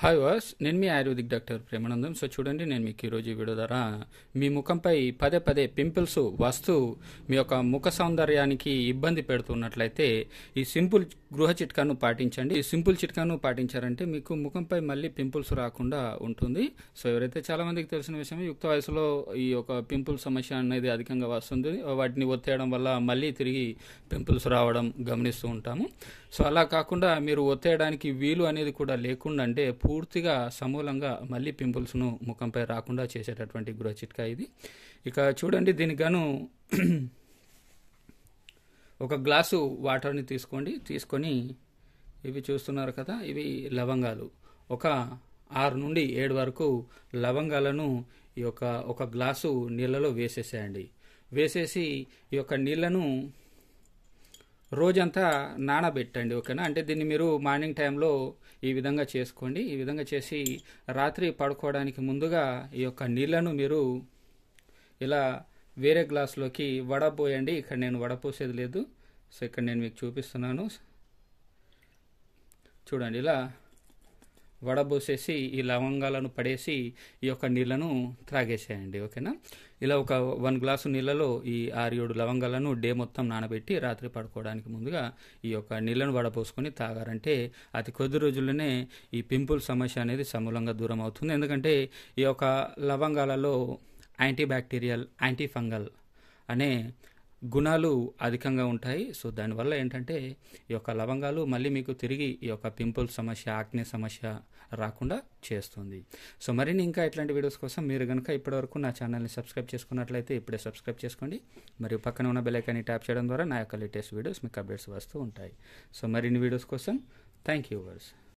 hi వాస్ నేను మీ ఆయుర్వేదిక్ డాక్టర్ ప్రేమానందం సో చూడండి నేను మీకు ఈరోజు ఈ వీడియో ద్వారా మీ ముఖంపై పదే పదే పింపుల్స్ వస్తూ మీ యొక్క ముఖ సౌందర్యానికి ఇబ్బంది పెడుతున్నట్లయితే ఈ సింపుల్ గృహ చిట్కాను పాటించండి సింపుల్ చిట్కాను పాటించారంటే మీకు ముఖంపై మళ్ళీ పింపుల్స్ రాకుండా ఉంటుంది సో ఎవరైతే చాలా మందికి తెలిసిన విషయం యుక్త వయసులో ఈ యొక్క పింపుల్ సమస్య అనేది అధికంగా వస్తుంది వాటిని ఒత్తేయడం వల్ల మళ్ళీ తిరిగి పింపుల్స్ రావడం గమనిస్తూ ఉంటాము సో అలా కాకుండా మీరు ఒత్తేయడానికి వీలు అనేది కూడా లేకుండా అంటే పూర్తిగా సమూలంగా మళ్ళీ పింపుల్స్ను ముఖంపై రాకుండా చేసేటటువంటి గృహ చిట్కా ఇది ఇక చూడండి దీనికి గాను ఒక గ్లాసు వాటర్ని తీసుకోండి తీసుకొని ఇవి చూస్తున్నారు కదా ఇవి లవంగాలు ఒక ఆరు నుండి ఏడు వరకు లవంగాలను ఈ యొక్క ఒక గ్లాసు నీళ్ళలో వేసేసేయండి వేసేసి ఈ యొక్క నీళ్లను రోజంతా నానబెట్టండి ఓకేనా అంటే దీన్ని మీరు మార్నింగ్ టైంలో ఈ విధంగా చేసుకోండి ఈ విధంగా చేసి రాత్రి పడుకోవడానికి ముందుగా ఈ యొక్క నీళ్లను మీరు ఇలా వేరే గ్లాస్లోకి వడ పోయండి ఇక్కడ నేను వడ పోసేది లేదు సో ఇక్కడ నేను మీకు చూపిస్తున్నాను చూడండి ఇలా వడబోసేసి ఈ లవంగాలను పడేసి ఈ యొక్క నీళ్ళను త్రాగేసేయండి ఓకేనా ఇలా ఒక వన్ గ్లాసు నీళ్ళలో ఈ ఆరు ఏడు లవంగాలను డే మొత్తం నానబెట్టి రాత్రి పడుకోవడానికి ముందుగా ఈ యొక్క నీళ్ళను వడపోసుకొని తాగారంటే అతి కొద్ది రోజుల్లోనే ఈ పింపుల్ సమస్య అనేది సమూలంగా దూరం అవుతుంది ఎందుకంటే ఈ యొక్క లవంగాలలో యాంటీబ్యాక్టీరియల్ యాంటీఫంగల్ అనే గుణాలు అధికంగా ఉంటాయి సో దానివల్ల ఏంటంటే ఈ యొక్క లవంగాలు మళ్ళీ మీకు తిరిగి ఈ యొక్క పింపుల్ సమస్య ఆక్నే సమస్య రాకుండా చేస్తుంది సో మరిన్ని ఇంకా ఇట్లాంటి వీడియోస్ కోసం మీరు కనుక ఇప్పటివరకు నా ఛానల్ని సబ్స్క్రైబ్ చేసుకున్నట్లయితే ఇప్పుడే సబ్స్క్రైబ్ చేసుకోండి మరియు పక్కన ఉన్న బెలైకాన్ని ట్యాప్ చేయడం ద్వారా నా యొక్క లేటెస్ట్ వీడియోస్ మీకు అప్డేట్స్ వస్తూ ఉంటాయి సో మరిన్ని వీడియోస్ కోసం థ్యాంక్ యూ వర్స్